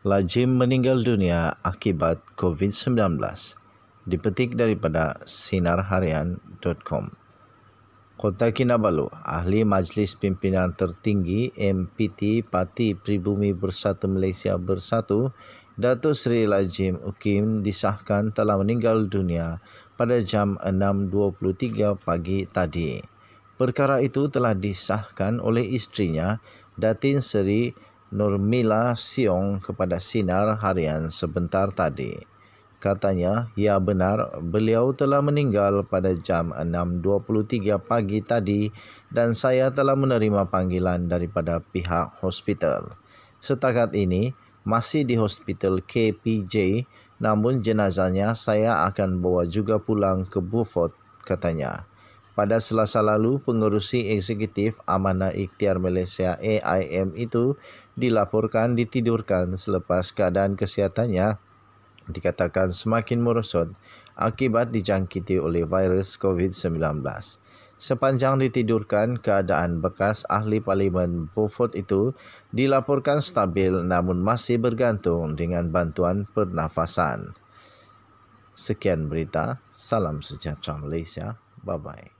Lajim meninggal dunia akibat COVID-19 dipetik daripada sinarharian.com Kota Kinabalu, ahli Majlis Pimpinan Tertinggi MPT Parti Pribumi Bersatu Malaysia Bersatu, Datuk Seri Lajim Ukim disahkan telah meninggal dunia pada jam 6.23 pagi tadi. Perkara itu telah disahkan oleh istrinya Datin Seri Nurmila Siong kepada sinar harian sebentar tadi. Katanya, ya benar, beliau telah meninggal pada jam 6.23 pagi tadi dan saya telah menerima panggilan daripada pihak hospital. Setakat ini, masih di hospital KPJ, namun jenazahnya saya akan bawa juga pulang ke Beaufort, katanya. Pada selasa lalu, pengurusi eksekutif Amanah Ikhtiar Malaysia AIM itu dilaporkan ditidurkan selepas keadaan kesihatannya dikatakan semakin merosot akibat dijangkiti oleh virus COVID-19. Sepanjang ditidurkan, keadaan bekas ahli parlimen Beaufort itu dilaporkan stabil namun masih bergantung dengan bantuan pernafasan. Sekian berita, salam sejahtera Malaysia. Bye-bye.